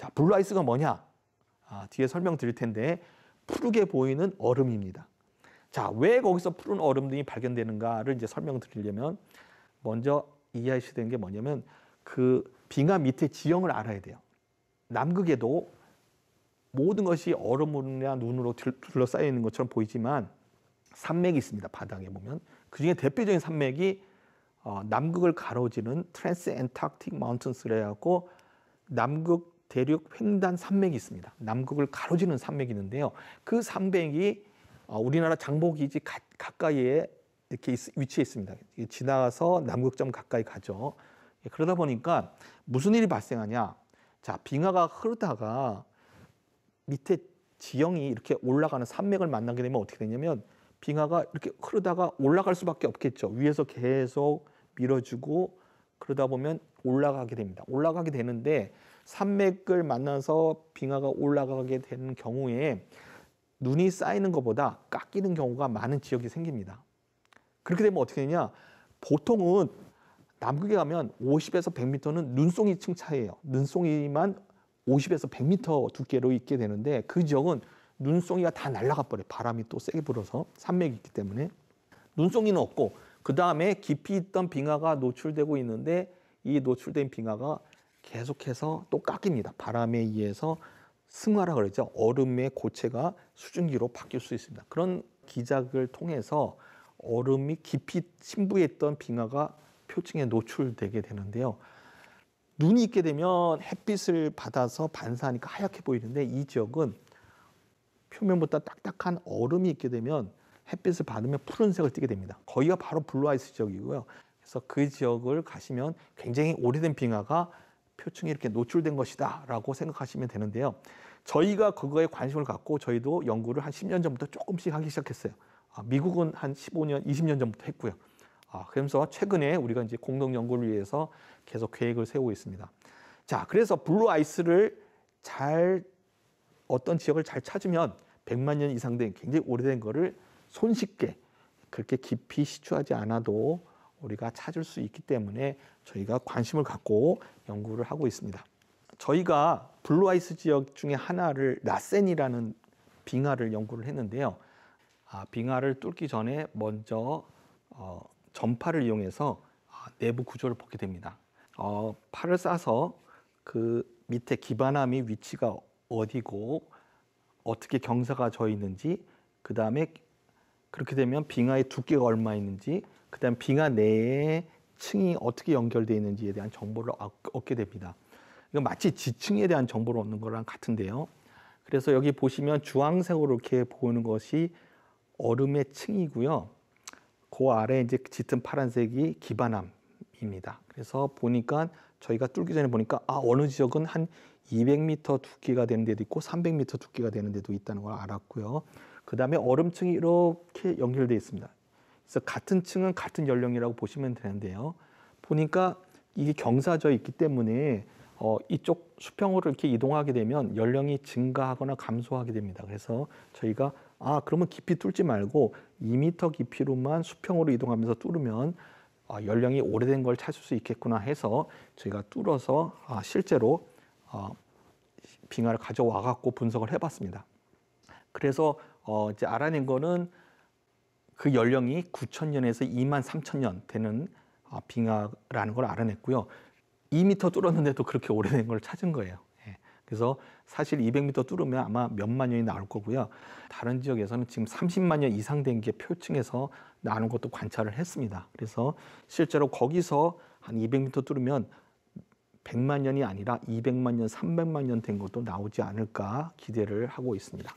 자, 블루 아이스가 뭐냐? 아, 뒤에 설명드릴 텐데 푸르게 보이는 얼음입니다. 자, 왜 거기서 푸른 얼음 등이 발견되는가를 이제 설명드리려면 먼저 이해하셔야 되는 게 뭐냐면 그 빙하 밑에 지형을 알아야 돼요. 남극에도 모든 것이 얼음이나 눈으로 둘러싸여 있는 것처럼 보이지만 산맥이 있습니다. 바닥에 보면 그중에 대표적인 산맥이 어, 남극을 가로지는 트랜스 앤타틱 마운틴스라 해고 남극 대륙 횡단 산맥이 있습니다. 남극을 가로지는 산맥이 있는데요. 그 산맥이 어, 우리나라 장보기지 가까이에 이렇게 위치해 있습니다. 지나가서 남극점 가까이 가죠. 예, 그러다 보니까 무슨 일이 발생하냐? 자, 빙하가 흐르다가 밑에 지형이 이렇게 올라가는 산맥을 만나게 되면 어떻게 되냐면 빙하가 이렇게 흐르다가 올라갈 수밖에 없겠죠. 위에서 계속 밀어주고 그러다 보면 올라가게 됩니다. 올라가게 되는데 산맥을 만나서 빙하가 올라가게 되는 경우에 눈이 쌓이는 것보다 깎이는 경우가 많은 지역이 생깁니다. 그렇게 되면 어떻게 되냐? 보통은 남극에 가면 50에서 100m는 눈송이 층 차이예요. 눈송이만 50에서 100m 두께로 있게 되는데 그 지역은 눈송이가 다 날아가 버려요. 바람이 또 세게 불어서 산맥이 있기 때문에 눈송이는 없고 그 다음에 깊이 있던 빙하가 노출되고 있는데 이 노출된 빙하가 계속해서 또 깎입니다. 바람에 의해서 승화라 그러죠. 얼음의 고체가 수증기로 바뀔 수 있습니다. 그런 기작을 통해서 얼음이 깊이 침부했던 빙하가 표층에 노출되게 되는데요. 눈이 있게 되면 햇빛을 받아서 반사하니까 하얗게 보이는데 이 지역은 표면보다 딱딱한 얼음이 있게 되면 햇빛을 받으면 푸른색을 띠게 됩니다. 거기가 바로 블루아이스 지역이고요. 그래서 그 지역을 가시면 굉장히 오래된 빙하가 표층에 이렇게 노출된 것이다라고 생각하시면 되는데요. 저희가 그거에 관심을 갖고 저희도 연구를 한 10년 전부터 조금씩 하기 시작했어요. 아, 미국은 한 15년, 20년 전부터 했고요. 아, 그러면서 최근에 우리가 이제 공동 연구를 위해서 계속 계획을 세우고 있습니다. 자, 그래서 블루 아이스를 잘 어떤 지역을 잘 찾으면 100만 년 이상 된 굉장히 오래된 거를 손쉽게 그렇게 깊이 시추하지 않아도 우리가 찾을 수 있기 때문에 저희가 관심을 갖고 연구를 하고 있습니다. 저희가 블루아이스 지역 중에 하나를 라센이라는 빙하를 연구를 했는데요. 아, 빙하를 뚫기 전에 먼저 어, 전파를 이용해서 아, 내부 구조를 보게 됩니다. 어, 팔을 싸서 그 밑에 기반함이 위치가 어디고 어떻게 경사가 져 있는지 그 다음에 그렇게 되면 빙하의 두께가 얼마 있는지, 그다음 빙하 내에 층이 어떻게 연결되어 있는지에 대한 정보를 얻게 됩니다. 이건 마치 지층에 대한 정보를 얻는 거랑 같은데요. 그래서 여기 보시면 주황색으로 이렇게 보이는 것이 얼음의 층이고요. 그 아래 이제 짙은 파란색이 기반암입니다 그래서 보니까 저희가 뚫기 전에 보니까 아 어느 지역은 한 200m 두께가 되는 데도 있고 300m 두께가 되는 데도 있다는 걸 알았고요. 그 다음에 얼음층이 이렇게 연결돼 있습니다. 그래서 같은 층은 같은 연령이라고 보시면 되는데요. 보니까 이게 경사져 있기 때문에 어, 이쪽 수평으로 이렇게 이동하게 되면 연령이 증가하거나 감소하게 됩니다. 그래서 저희가 아 그러면 깊이 뚫지 말고 2m 깊이로만 수평으로 이동하면서 뚫으면 아, 연령이 오래된 걸 찾을 수 있겠구나 해서 저희가 뚫어서 아, 실제로 어, 빙하를 가져와 갖고 분석을 해봤습니다. 그래서 어, 이제 알아낸 거는 그 연령이 9 0 0 0년에서 2만 3 0년 되는 어, 빙하라는 걸 알아냈고요. 2미터 뚫었는데도 그렇게 오래된 걸 찾은 거예요. 예. 그래서 사실 2 0 0미터 뚫으면 아마 몇만 년이 나올 거고요. 다른 지역에서는 지금 30만 년 이상 된 게 표층에서 나는 것도 관찰을 했습니다. 그래서 실제로 거기서 한2 0 0미터 뚫으면 100만 년이 아니라 200만 년, 300만 년 된 것도 나오지 않을까 기대를 하고 있습니다.